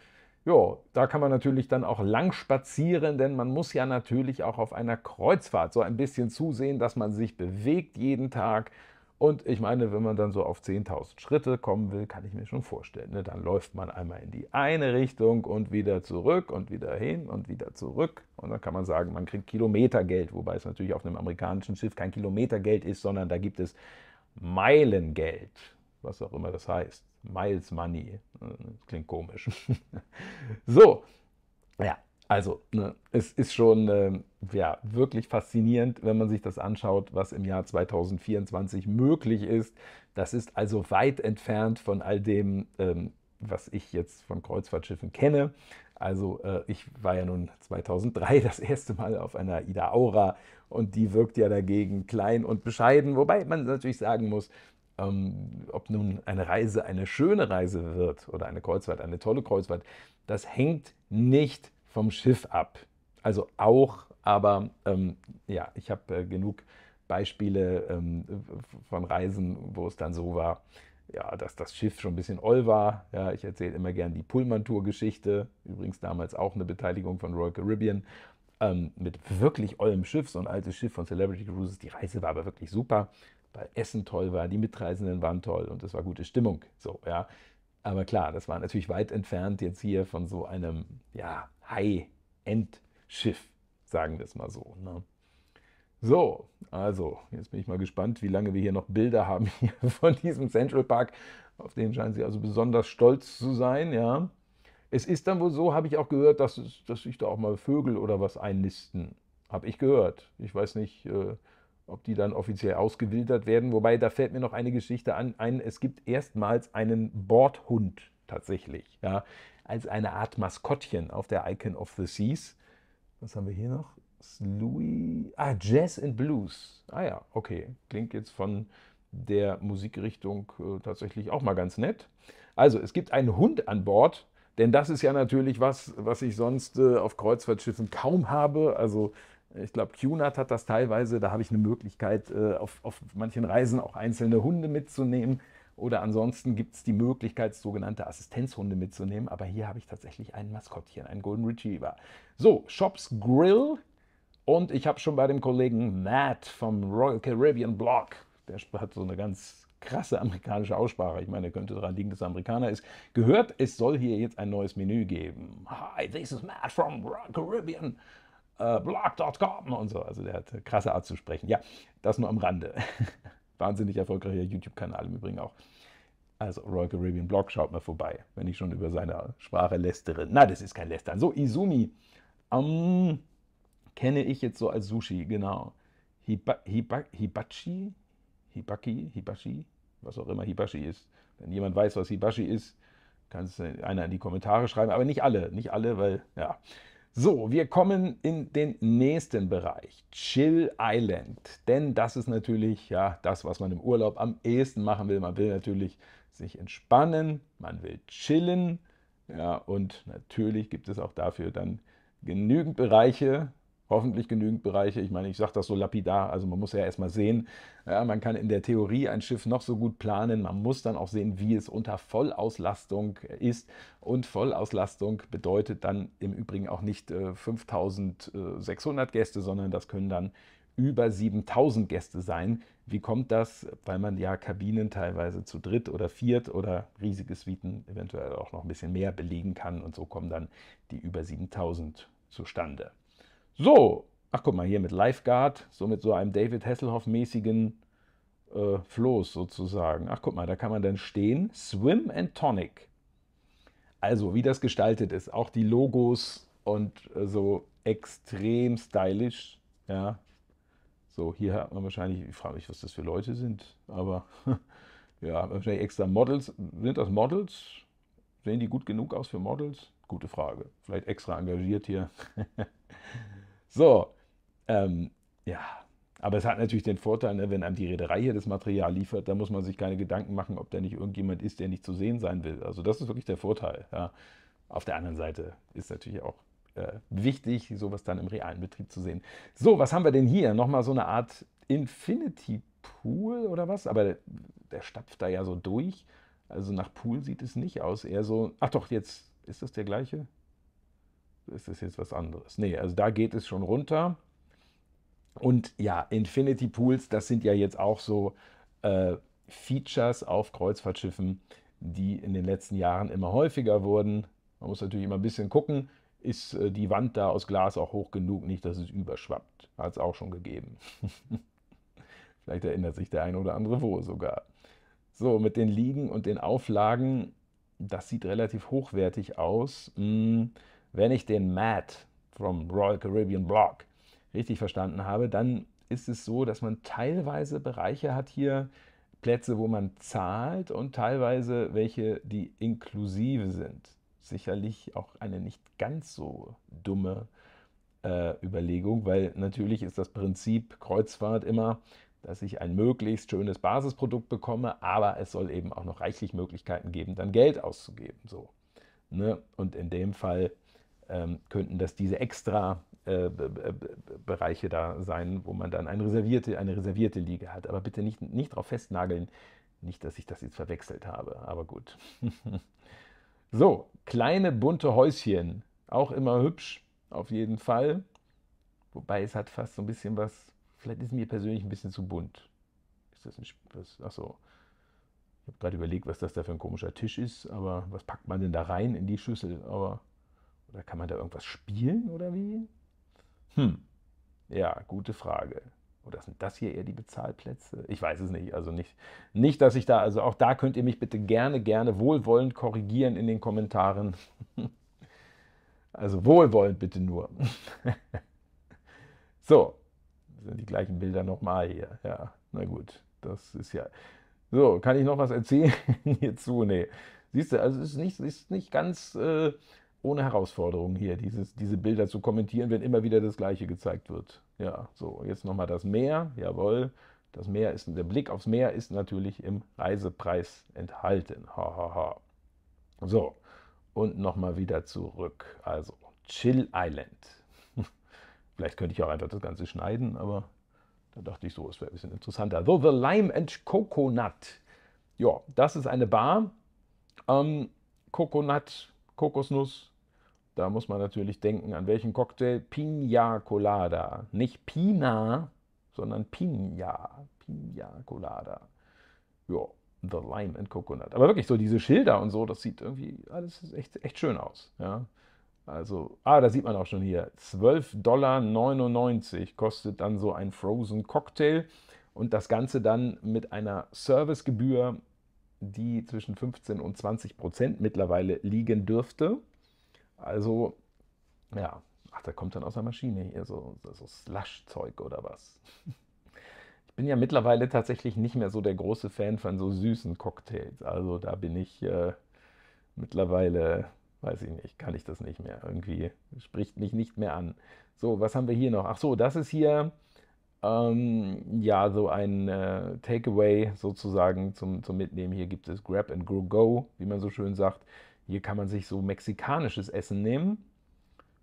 Ja, da kann man natürlich dann auch lang spazieren, denn man muss ja natürlich auch auf einer Kreuzfahrt so ein bisschen zusehen, dass man sich bewegt jeden Tag, und ich meine, wenn man dann so auf 10.000 Schritte kommen will, kann ich mir schon vorstellen. Ne? Dann läuft man einmal in die eine Richtung und wieder zurück und wieder hin und wieder zurück. Und dann kann man sagen, man kriegt Kilometergeld, wobei es natürlich auf einem amerikanischen Schiff kein Kilometergeld ist, sondern da gibt es Meilengeld, was auch immer das heißt. Miles Money. Äh, klingt komisch. [laughs] so, ja, also, ne, es ist schon äh, ja, wirklich faszinierend, wenn man sich das anschaut, was im Jahr 2024 möglich ist. Das ist also weit entfernt von all dem, ähm, was ich jetzt von Kreuzfahrtschiffen kenne. Also, äh, ich war ja nun 2003 das erste Mal auf einer Ida Aura und die wirkt ja dagegen klein und bescheiden, wobei man natürlich sagen muss, ähm, ob nun eine Reise eine schöne Reise wird oder eine Kreuzfahrt, eine tolle Kreuzfahrt, das hängt nicht vom Schiff ab. Also auch, aber ähm, ja, ich habe äh, genug Beispiele ähm, von Reisen, wo es dann so war, ja, dass das Schiff schon ein bisschen oll war. Ja, ich erzähle immer gern die Pullman-Tour-Geschichte, übrigens damals auch eine Beteiligung von Royal Caribbean. Ähm, mit wirklich ollem Schiff, so ein altes Schiff von Celebrity Cruises. Die Reise war aber wirklich super, weil Essen toll war, die Mitreisenden waren toll und es war gute Stimmung. So, ja. Aber klar, das war natürlich weit entfernt jetzt hier von so einem ja, High-End-Schiff, sagen wir es mal so. Ne? So, also, jetzt bin ich mal gespannt, wie lange wir hier noch Bilder haben [laughs] hier von diesem Central Park. Auf den scheinen sie also besonders stolz zu sein, ja. Es ist dann wohl so, habe ich auch gehört, dass, es, dass sich da auch mal Vögel oder was einnisten. Habe ich gehört. Ich weiß nicht, äh, ob die dann offiziell ausgewildert werden. Wobei, da fällt mir noch eine Geschichte an, ein. Es gibt erstmals einen Bordhund tatsächlich, ja, als eine Art Maskottchen auf der Icon of the Seas. Was haben wir hier noch? Louis. Ah, Jazz and Blues. Ah ja, okay. Klingt jetzt von der Musikrichtung äh, tatsächlich auch mal ganz nett. Also, es gibt einen Hund an Bord, denn das ist ja natürlich was, was ich sonst äh, auf Kreuzfahrtschiffen kaum habe. Also ich glaube, QNAT hat das teilweise, da habe ich eine Möglichkeit, äh, auf, auf manchen Reisen auch einzelne Hunde mitzunehmen. Oder ansonsten gibt es die Möglichkeit, sogenannte Assistenzhunde mitzunehmen. Aber hier habe ich tatsächlich ein Maskottchen, einen Golden Retriever. So, Shops Grill. Und ich habe schon bei dem Kollegen Matt vom Royal Caribbean Blog, der hat so eine ganz krasse amerikanische Aussprache. Ich meine, er könnte daran liegen, dass er Amerikaner ist. Gehört, es soll hier jetzt ein neues Menü geben. Hi, this is Matt from Royal Caribbean äh, blog.com und so. Also der hat eine krasse Art zu sprechen. Ja, das nur am Rande. [laughs] Wahnsinnig erfolgreicher YouTube-Kanal im Übrigen auch. Also Royal Caribbean Blog, schaut mal vorbei, wenn ich schon über seine Sprache lästere. Na, das ist kein Lästern. So, Izumi ähm, kenne ich jetzt so als Sushi, genau. Hiba, Hiba, Hibachi? Hibaki? Hibashi? Was auch immer Hibashi ist. Wenn jemand weiß, was Hibashi ist, kann es einer in die Kommentare schreiben, aber nicht alle, nicht alle, weil, ja. So, wir kommen in den nächsten Bereich, Chill Island. Denn das ist natürlich ja das, was man im Urlaub am ehesten machen will. Man will natürlich sich entspannen, man will chillen. Ja, und natürlich gibt es auch dafür dann genügend Bereiche, hoffentlich genügend Bereiche. Ich meine, ich sage das so lapidar, also man muss ja erstmal sehen, ja, man kann in der Theorie ein Schiff noch so gut planen, man muss dann auch sehen, wie es unter Vollauslastung ist. Und Vollauslastung bedeutet dann im Übrigen auch nicht äh, 5600 Gäste, sondern das können dann über 7000 Gäste sein. Wie kommt das? Weil man ja Kabinen teilweise zu dritt oder viert oder riesige Suiten eventuell auch noch ein bisschen mehr belegen kann und so kommen dann die über 7000 zustande. So, ach guck mal, hier mit Lifeguard, so mit so einem David Hasselhoff-mäßigen äh, Floß sozusagen. Ach guck mal, da kann man dann stehen. Swim and Tonic. Also, wie das gestaltet ist, auch die Logos und äh, so extrem stylisch. Ja. So, hier hat man wahrscheinlich, ich frage mich, was das für Leute sind, aber [laughs] ja, wahrscheinlich extra Models. Sind das Models? Sehen die gut genug aus für Models? Gute Frage. Vielleicht extra engagiert hier. [laughs] So, ähm, ja, aber es hat natürlich den Vorteil, ne, wenn einem die Reederei hier das Material liefert, dann muss man sich keine Gedanken machen, ob da nicht irgendjemand ist, der nicht zu sehen sein will. Also das ist wirklich der Vorteil. Ja. Auf der anderen Seite ist natürlich auch äh, wichtig, sowas dann im realen Betrieb zu sehen. So, was haben wir denn hier? Nochmal so eine Art Infinity Pool oder was? Aber der, der stapft da ja so durch. Also nach Pool sieht es nicht aus. Eher so, ach doch, jetzt ist das der gleiche? ist das jetzt was anderes. Nee, also da geht es schon runter. Und ja, Infinity Pools, das sind ja jetzt auch so äh, Features auf Kreuzfahrtschiffen, die in den letzten Jahren immer häufiger wurden. Man muss natürlich immer ein bisschen gucken, ist äh, die Wand da aus Glas auch hoch genug, nicht, dass es überschwappt. Hat es auch schon gegeben. [laughs] Vielleicht erinnert sich der eine oder andere wo sogar. So, mit den Liegen und den Auflagen, das sieht relativ hochwertig aus. Hm, wenn ich den Matt vom Royal Caribbean Blog richtig verstanden habe, dann ist es so, dass man teilweise Bereiche hat hier, Plätze, wo man zahlt und teilweise welche, die inklusive sind. Sicherlich auch eine nicht ganz so dumme äh, Überlegung, weil natürlich ist das Prinzip Kreuzfahrt immer, dass ich ein möglichst schönes Basisprodukt bekomme, aber es soll eben auch noch reichlich Möglichkeiten geben, dann Geld auszugeben. So. Ne? Und in dem Fall ähm, könnten das diese extra äh, Bereiche da sein, wo man dann eine reservierte, eine reservierte Liege hat. Aber bitte nicht, nicht darauf festnageln, nicht, dass ich das jetzt verwechselt habe, aber gut. [laughs] so, kleine bunte Häuschen, auch immer hübsch, auf jeden Fall. Wobei es hat fast so ein bisschen was, vielleicht ist mir persönlich ein bisschen zu bunt. Ist das ein, was, ach so. ich habe gerade überlegt, was das da für ein komischer Tisch ist, aber was packt man denn da rein in die Schüssel, aber oder kann man da irgendwas spielen oder wie? Hm, ja, gute Frage. Oder sind das hier eher die Bezahlplätze? Ich weiß es nicht. Also nicht, nicht, dass ich da, also auch da könnt ihr mich bitte gerne, gerne wohlwollend korrigieren in den Kommentaren. [laughs] Also wohlwollend bitte nur. [laughs] so, sind die gleichen Bilder nochmal hier. Ja, na gut, das ist ja. So, kann ich noch was erzählen [laughs] hierzu? Nee. Siehst du, also es ist nicht, ist nicht ganz äh, ohne Herausforderung hier, dieses, diese Bilder zu kommentieren, wenn immer wieder das Gleiche gezeigt wird. Ja, so, jetzt nochmal das Meer, jawohl. Das Meer ist, der Blick aufs Meer ist natürlich im Reisepreis enthalten. Ha, ha, ha. So, und nochmal wieder zurück. Also, Chill Island. [laughs] Vielleicht könnte ich auch einfach das Ganze schneiden, aber da dachte ich so, es wäre ein bisschen interessanter. So, The Lime and Coconut. Ja, das ist eine Bar. Ähm, Coconut, Kokosnuss, da muss man natürlich denken, an welchen Cocktail? Pina Colada. Nicht Pina, sondern Pina. Pina Colada. Ja, The Lime and Coconut. Aber wirklich so diese Schilder und so, das sieht irgendwie alles ah, echt, echt schön aus. Ja. Also, ah, da sieht man auch schon hier. 12,99 Dollar kostet dann so ein Frozen Cocktail. Und das Ganze dann mit einer Servicegebühr, die zwischen 15 und 20 Prozent mittlerweile liegen dürfte. Also, ja, ach, da kommt dann aus der Maschine hier so, so Slush-Zeug oder was. [laughs] Ich bin ja mittlerweile tatsächlich nicht mehr so der große Fan von so süßen Cocktails. Also da bin ich äh, mittlerweile, weiß ich nicht, kann ich das nicht mehr. Irgendwie spricht mich nicht mehr an. So, was haben wir hier noch? Ach so, das ist hier ähm, ja so ein äh, Takeaway sozusagen zum, zum Mitnehmen. Hier gibt es Grab and Grow Go, wie man so schön sagt. Hier kann man sich so mexikanisches Essen nehmen.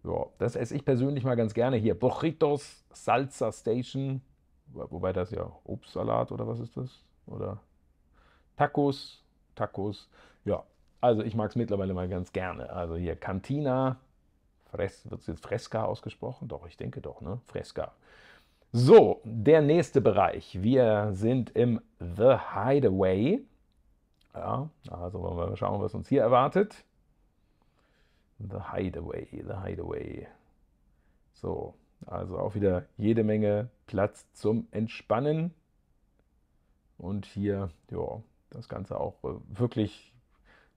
Ja, das esse ich persönlich mal ganz gerne. Hier Burritos, Salsa Station, wobei das ja Obstsalat oder was ist das? Oder Tacos, Tacos. Ja, also ich mag es mittlerweile mal ganz gerne. Also hier Cantina, Fres, wird es jetzt Fresca ausgesprochen? Doch, ich denke doch, ne? Fresca. So, der nächste Bereich. Wir sind im The Hideaway. Ja, also wollen wir mal schauen, was uns hier erwartet. The Hideaway, The Hideaway. So, also auch wieder jede Menge Platz zum Entspannen. Und hier, ja, das Ganze auch äh, wirklich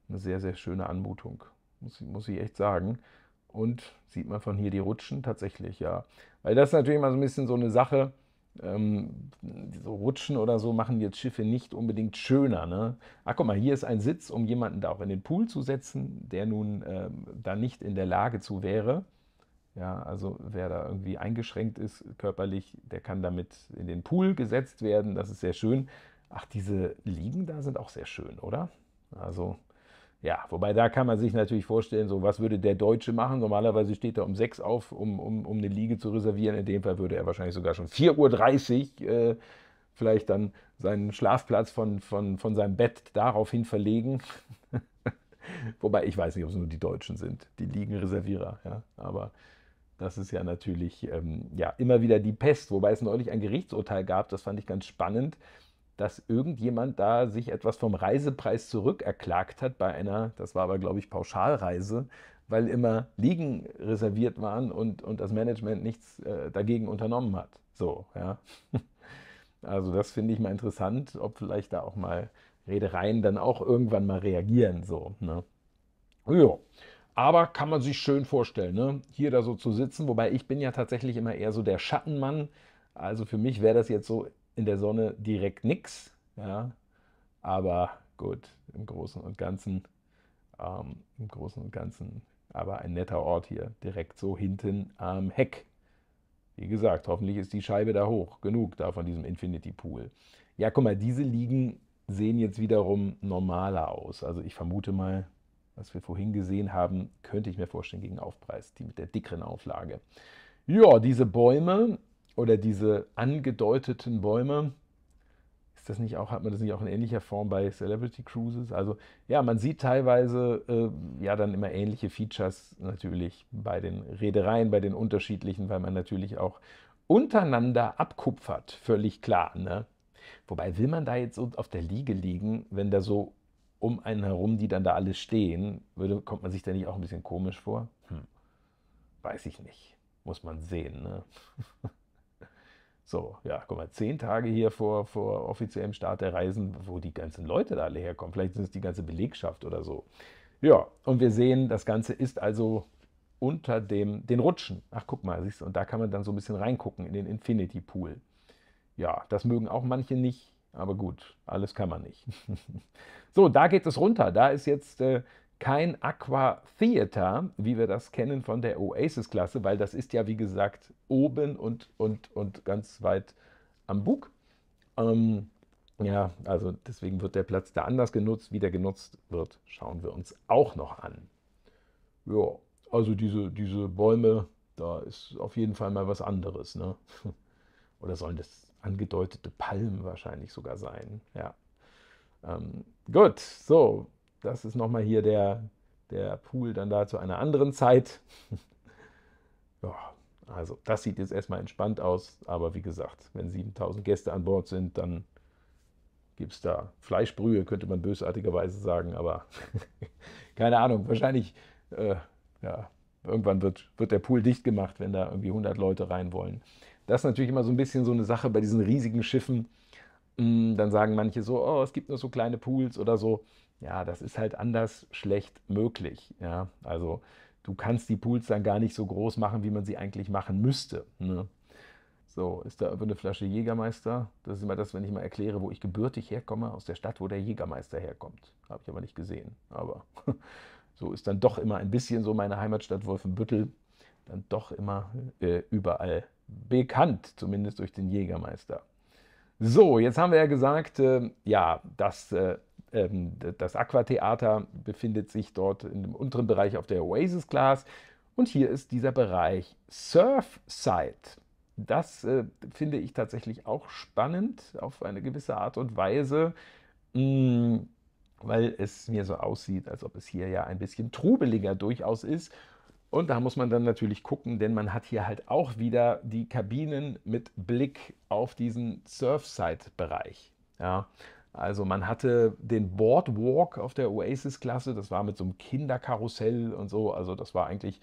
eine sehr, sehr schöne Anmutung, muss, muss ich echt sagen. Und sieht man von hier die Rutschen tatsächlich, ja. Weil das ist natürlich mal so ein bisschen so eine Sache, ähm, so Rutschen oder so machen jetzt Schiffe nicht unbedingt schöner. Ne? Ach guck mal, hier ist ein Sitz, um jemanden da auch in den Pool zu setzen, der nun ähm, da nicht in der Lage zu wäre. Ja, also wer da irgendwie eingeschränkt ist körperlich, der kann damit in den Pool gesetzt werden. Das ist sehr schön. Ach, diese Liegen da sind auch sehr schön, oder? Also ja, wobei da kann man sich natürlich vorstellen, so was würde der Deutsche machen? Normalerweise steht er um sechs auf, um, um, um eine Liege zu reservieren. In dem Fall würde er wahrscheinlich sogar schon 4.30 Uhr äh, vielleicht dann seinen Schlafplatz von, von, von seinem Bett daraufhin verlegen. [laughs] wobei ich weiß nicht, ob es nur die Deutschen sind, die Liegenreservierer. Ja? Aber das ist ja natürlich ähm, ja, immer wieder die Pest, wobei es neulich ein Gerichtsurteil gab, das fand ich ganz spannend dass irgendjemand da sich etwas vom Reisepreis zurückerklagt hat bei einer, das war aber glaube ich Pauschalreise, weil immer Liegen reserviert waren und, und das Management nichts äh, dagegen unternommen hat. So, ja. [laughs] Also das finde ich mal interessant, ob vielleicht da auch mal Redereien dann auch irgendwann mal reagieren, so, ne. Ja. Aber kann man sich schön vorstellen, ne? hier da so zu sitzen. Wobei ich bin ja tatsächlich immer eher so der Schattenmann. Also für mich wäre das jetzt so in der Sonne direkt nichts. Ja? Aber gut, im Großen und Ganzen, ähm, im Großen und Ganzen, aber ein netter Ort hier, direkt so hinten am Heck. Wie gesagt, hoffentlich ist die Scheibe da hoch genug, da von diesem Infinity Pool. Ja, guck mal, diese liegen sehen jetzt wiederum normaler aus. Also ich vermute mal, was wir vorhin gesehen haben, könnte ich mir vorstellen gegen Aufpreis, die mit der dickeren Auflage. Ja, diese Bäume, oder diese angedeuteten Bäume. Ist das nicht auch, hat man das nicht auch in ähnlicher Form bei Celebrity Cruises? Also ja, man sieht teilweise äh, ja dann immer ähnliche Features natürlich bei den Reedereien, bei den unterschiedlichen, weil man natürlich auch untereinander abkupfert, völlig klar. Ne? Wobei will man da jetzt auf der Liege liegen, wenn da so um einen herum, die dann da alle stehen, würde, kommt man sich da nicht auch ein bisschen komisch vor? Hm. Weiß ich nicht. Muss man sehen. Ne? [laughs] So, ja, guck mal, zehn Tage hier vor, vor offiziellem Start der Reisen, wo die ganzen Leute da alle herkommen. Vielleicht sind es die ganze Belegschaft oder so. Ja, und wir sehen, das Ganze ist also unter dem, den Rutschen. Ach, guck mal, siehst du, und da kann man dann so ein bisschen reingucken in den Infinity Pool. Ja, das mögen auch manche nicht, aber gut, alles kann man nicht. [laughs] so, da geht es runter. Da ist jetzt äh, kein Aqua Theater, wie wir das kennen von der Oasis-Klasse, weil das ist ja, wie gesagt, oben und, und, und ganz weit am Bug. Ähm, ja, also deswegen wird der Platz da anders genutzt. Wie der genutzt wird, schauen wir uns auch noch an. Ja, also diese, diese Bäume, da ist auf jeden Fall mal was anderes. Ne? [laughs] Oder sollen das angedeutete Palmen wahrscheinlich sogar sein? Ja. Ähm, gut, so, das ist nochmal hier der, der Pool dann da zu einer anderen Zeit. [laughs] ja, also das sieht jetzt erstmal entspannt aus, aber wie gesagt, wenn 7000 Gäste an Bord sind, dann gibt es da Fleischbrühe, könnte man bösartigerweise sagen, aber [laughs] keine Ahnung, wahrscheinlich, äh, ja, irgendwann wird, wird der Pool dicht gemacht, wenn da irgendwie 100 Leute rein wollen. Das ist natürlich immer so ein bisschen so eine Sache bei diesen riesigen Schiffen. Hm, dann sagen manche so, oh, es gibt nur so kleine Pools oder so ja, das ist halt anders schlecht möglich. Ja? Also du kannst die Pools dann gar nicht so groß machen, wie man sie eigentlich machen müsste. Ne? So, ist da irgendwo eine Flasche Jägermeister? Das ist immer das, wenn ich mal erkläre, wo ich gebürtig herkomme, aus der Stadt, wo der Jägermeister herkommt. Habe ich aber nicht gesehen. Aber [laughs] so ist dann doch immer ein bisschen so meine Heimatstadt Wolfenbüttel, dann doch immer äh, überall bekannt, zumindest durch den Jägermeister. So, jetzt haben wir ja gesagt, äh, ja, dass äh, ähm, das Aquatheater befindet sich dort im unteren Bereich auf der Oasis Class. Und hier ist dieser Bereich Surfside. Das äh, finde ich tatsächlich auch spannend auf eine gewisse Art und Weise, mh, hm, weil es mir so aussieht, als ob es hier ja ein bisschen trubeliger durchaus ist. Und da muss man dann natürlich gucken, denn man hat hier halt auch wieder die Kabinen mit Blick auf diesen Surfside-Bereich. Ja, also man hatte den Boardwalk auf der Oasis-Klasse, das war mit so einem Kinderkarussell und so, also das war eigentlich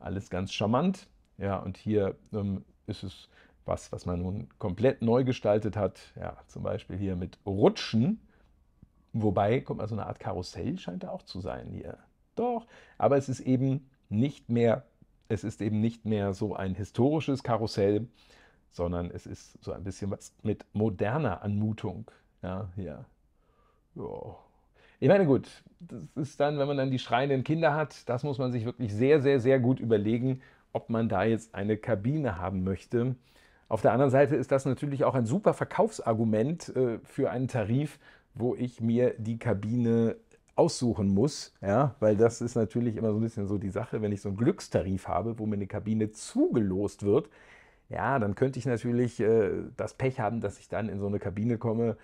alles ganz charmant. Ja, und hier ähm, ist es was, was man nun komplett neu gestaltet hat, ja, zum Beispiel hier mit Rutschen, wobei, kommt mal, so eine Art Karussell scheint da auch zu sein hier. Doch, aber es ist eben nicht mehr, es ist eben nicht mehr so ein historisches Karussell, sondern es ist so ein bisschen was mit moderner Anmutung. Ja, ja. Ja. Ich meine, gut, das ist dann, wenn man dann die schreienden Kinder hat, das muss man sich wirklich sehr, sehr, sehr gut überlegen, ob man da jetzt eine Kabine haben möchte. Auf der anderen Seite ist das natürlich auch ein super Verkaufsargument äh, für einen Tarif, wo ich mir die Kabine aussuchen muss, ja, weil das ist natürlich immer so ein bisschen so die Sache, wenn ich so einen Glückstarif habe, wo mir eine Kabine zugelost wird, ja, dann könnte ich natürlich äh, das Pech haben, dass ich dann in so eine Kabine komme,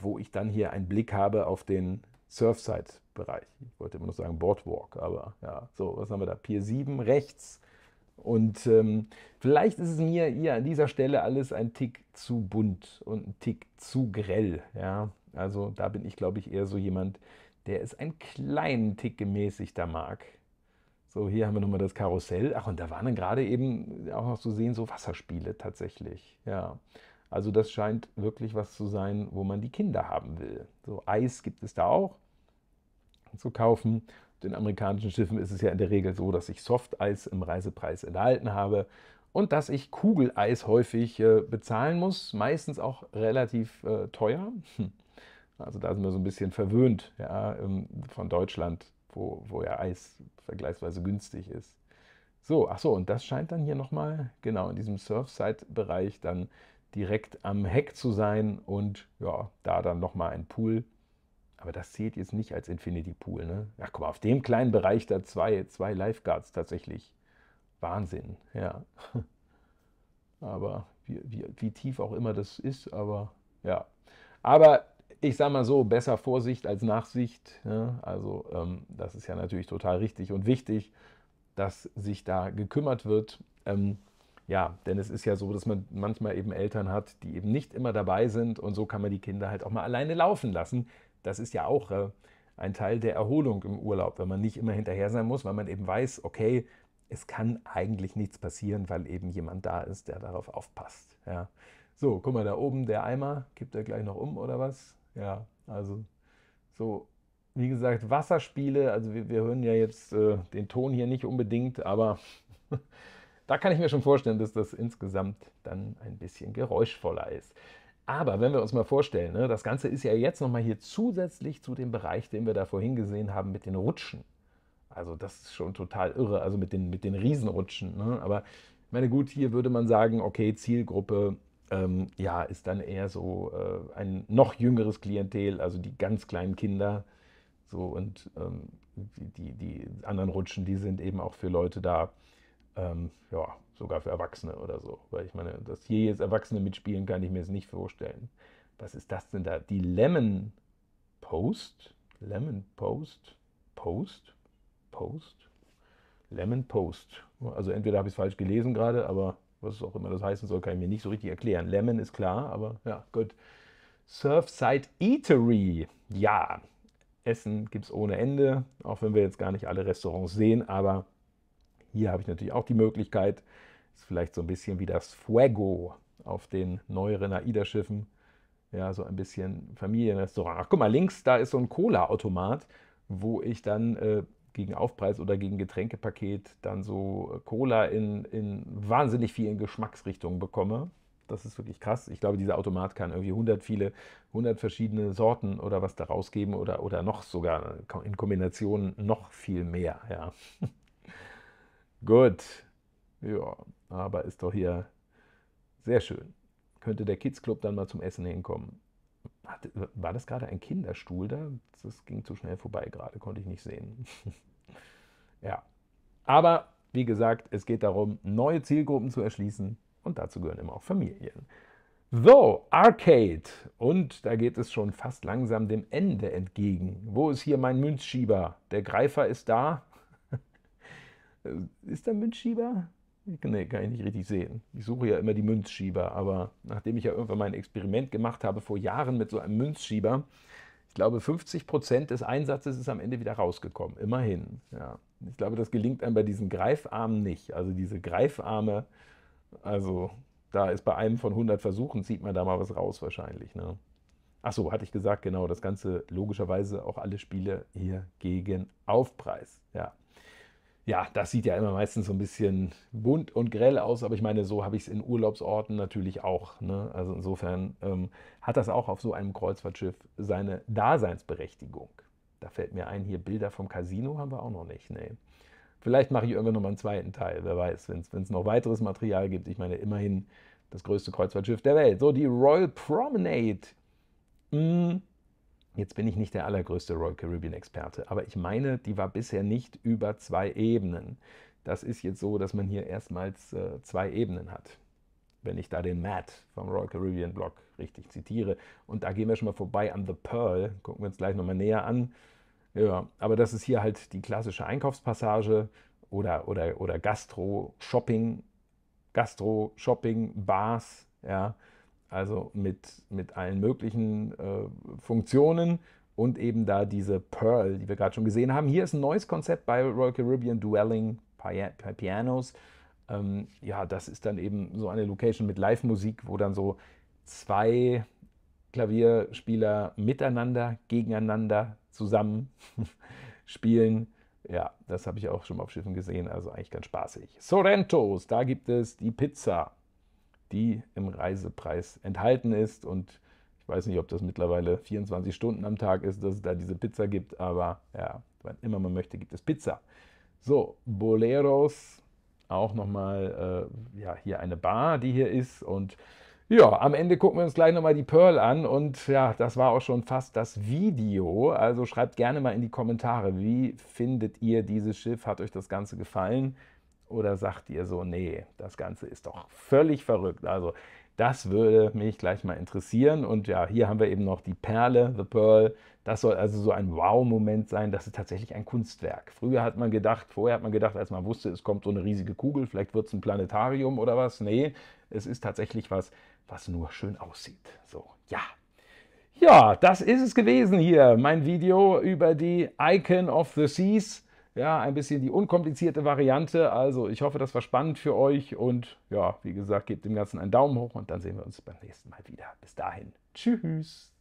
wo ich dann hier einen Blick habe auf den Surfside-Bereich. Ich wollte immer noch sagen Boardwalk, aber ja, so, was haben wir da? Pier 7 rechts. Und ähm, vielleicht ist es mir hier an dieser Stelle alles ein Tick zu bunt und ein Tick zu grell. Ja? Also da bin ich, glaube ich, eher so jemand, der es einen kleinen Tick gemäßigter mag. So, hier haben wir nochmal das Karussell. Ach, und da waren dann gerade eben auch noch zu sehen so Wasserspiele tatsächlich. Ja, also das scheint wirklich was zu sein, wo man die Kinder haben will. So Eis gibt es da auch zu kaufen. Den amerikanischen Schiffen ist es ja in der Regel so, dass ich Softeis im Reisepreis enthalten habe und dass ich Kugeleis häufig äh, bezahlen muss, meistens auch relativ äh, teuer. Hm. Also da sind wir so ein bisschen verwöhnt ja, ähm, von Deutschland, wo, wo ja Eis vergleichsweise günstig ist. So, ach so, und das scheint dann hier nochmal, genau, in diesem Surfside-Bereich dann direkt am Heck zu sein und ja, da dann nochmal ein Pool. Aber das zählt jetzt nicht als Infinity Pool. Ne? Ach guck mal, auf dem kleinen Bereich da zwei, zwei Lifeguards tatsächlich. Wahnsinn, ja. [laughs] Aber wie, wie, wie tief auch immer das ist, aber ja. Aber ich sag mal so, besser Vorsicht als Nachsicht. Ja? Ne? Also ähm, das ist ja natürlich total richtig und wichtig, dass sich da gekümmert wird. Ähm, ja, denn es ist ja so, dass man manchmal eben Eltern hat, die eben nicht immer dabei sind und so kann man die Kinder halt auch mal alleine laufen lassen. Das ist ja auch äh, ein Teil der Erholung im Urlaub, wenn man nicht immer hinterher sein muss, weil man eben weiß, okay, es kann eigentlich nichts passieren, weil eben jemand da ist, der darauf aufpasst. Ja. So, guck mal, da oben der Eimer, kippt er gleich noch um oder was? Ja, also so, wie gesagt, Wasserspiele, also wir, wir hören ja jetzt äh, den Ton hier nicht unbedingt, aber [laughs] Da kann ich mir schon vorstellen, dass das insgesamt dann ein bisschen geräuschvoller ist. Aber wenn wir uns mal vorstellen, ne, das Ganze ist ja jetzt nochmal hier zusätzlich zu dem Bereich, den wir da vorhin gesehen haben mit den Rutschen. Also das ist schon total irre, also mit den, mit den Riesenrutschen. Ne? Aber ich meine, gut, hier würde man sagen, okay, Zielgruppe ähm, ja, ist dann eher so äh, ein noch jüngeres Klientel, also die ganz kleinen Kinder. So und ähm, die, die, die anderen Rutschen, die sind eben auch für Leute da, ähm, ja, sogar für Erwachsene oder so. Weil ich meine, dass hier jetzt Erwachsene mitspielen, kann ich mir jetzt nicht vorstellen. Was ist das denn da? Die Lemon Post? Lemon Post? Post? Post? Lemon Post. Also entweder habe ich es falsch gelesen gerade, aber was auch immer das heißen soll, kann ich mir nicht so richtig erklären. Lemon ist klar, aber ja, gut. Surfside Eatery. Ja, Essen gibt es ohne Ende, auch wenn wir jetzt gar nicht alle Restaurants sehen, aber hier habe ich natürlich auch die Möglichkeit, ist vielleicht so ein bisschen wie das Fuego auf den neueren AIDA-Schiffen. Ja, so ein bisschen Familienrestaurant. Ach, guck mal, links, da ist so ein Cola-Automat, wo ich dann äh, gegen Aufpreis oder gegen Getränkepaket dann so äh, Cola in, in wahnsinnig vielen Geschmacksrichtungen bekomme. Das ist wirklich krass. Ich glaube, dieser Automat kann irgendwie 100 viele, 100 verschiedene Sorten oder was da rausgeben oder, oder noch sogar in Kombination noch viel mehr. Ja. Gut. Ja, aber ist doch hier sehr schön. Könnte der Kids Club dann mal zum Essen hinkommen. War das gerade ein Kinderstuhl da? Das ging zu schnell vorbei gerade, konnte ich nicht sehen. [laughs] ja. Aber wie gesagt, es geht darum, neue Zielgruppen zu erschließen und dazu gehören immer auch Familien. So, Arcade. Und da geht es schon fast langsam dem Ende entgegen. Wo ist hier mein Münzschieber? Der Greifer ist da. Äh, ist da ein Münzschieber? Nee, kann ich nicht richtig sehen. Ich suche ja immer die Münzschieber, aber nachdem ich ja irgendwann mal ein Experiment gemacht habe vor Jahren mit so einem Münzschieber, ich glaube 50 des Einsatzes ist am Ende wieder rausgekommen. Immerhin. Ja. Ich glaube, das gelingt einem bei diesen Greifarmen nicht. Also diese Greifarme, also da ist bei einem von 100 Versuchen, zieht man da mal was raus wahrscheinlich. Ne? Ach so, hatte ich gesagt, genau, das Ganze logischerweise auch alle Spiele hier gegen Aufpreis. Ja ja, das sieht ja immer meistens so ein bisschen bunt und grell aus, aber ich meine, so habe ich es in Urlaubsorten natürlich auch. Ne? Also insofern ähm, hat das auch auf so einem Kreuzfahrtschiff seine Daseinsberechtigung. Da fällt mir ein, hier Bilder vom Casino haben wir auch noch nicht. Nee. Vielleicht mache ich irgendwann nochmal einen zweiten Teil, wer weiß, wenn es noch weiteres Material gibt. Ich meine, immerhin das größte Kreuzfahrtschiff der Welt. So, die Royal Promenade. Mm Jetzt bin ich nicht der allergrößte Royal Caribbean-Experte, aber ich meine, die war bisher nicht über zwei Ebenen. Das ist jetzt so, dass man hier erstmals äh, zwei Ebenen hat. Wenn ich da den Matt vom Royal Caribbean Blog richtig zitiere. Und da gehen wir schon mal vorbei an The Pearl. Gucken wir uns gleich nochmal näher an. Ja, aber das ist hier halt die klassische Einkaufspassage oder, oder, oder Gastro-Shopping, Gastro-Shopping-Bars, ja also mit, mit allen möglichen äh, Funktionen und eben da diese Pearl, die wir gerade schon gesehen haben. Hier ist ein neues Konzept bei Royal Caribbean Dueling Pianos. Ähm, ja, das ist dann eben so eine Location mit Live-Musik, wo dann so zwei Klavierspieler miteinander, gegeneinander zusammen [laughs] spielen. Ja, das habe ich auch schon mal auf Schiffen gesehen, also eigentlich ganz spaßig. Sorrentos, da gibt es die Pizza die im Reisepreis enthalten ist. Und ich weiß nicht, ob das mittlerweile 24 Stunden am Tag ist, dass es da diese Pizza gibt, aber ja, wann immer man möchte, gibt es Pizza. So, Boleros, auch nochmal äh, ja, hier eine Bar, die hier ist. Und ja, am Ende gucken wir uns gleich nochmal die Pearl an. Und ja, das war auch schon fast das Video. Also schreibt gerne mal in die Kommentare, wie findet ihr dieses Schiff? Hat euch das Ganze gefallen? Oder sagt ihr so, nee, das Ganze ist doch völlig verrückt. Also das würde mich gleich mal interessieren. Und ja, hier haben wir eben noch die Perle, The Pearl. Das soll also so ein Wow-Moment sein. Das ist tatsächlich ein Kunstwerk. Früher hat man gedacht, vorher hat man gedacht, als man wusste, es kommt so eine riesige Kugel, vielleicht wird es ein Planetarium oder was. Nee, es ist tatsächlich was, was nur schön aussieht. So, ja. Ja, das ist es gewesen hier, mein Video über die Icon of the Seas. Ja, ein bisschen die unkomplizierte Variante. Also ich hoffe, das war spannend für euch und ja, wie gesagt, gebt dem Ganzen einen Daumen hoch und dann sehen wir uns beim nächsten Mal wieder. Bis dahin. Tschüss.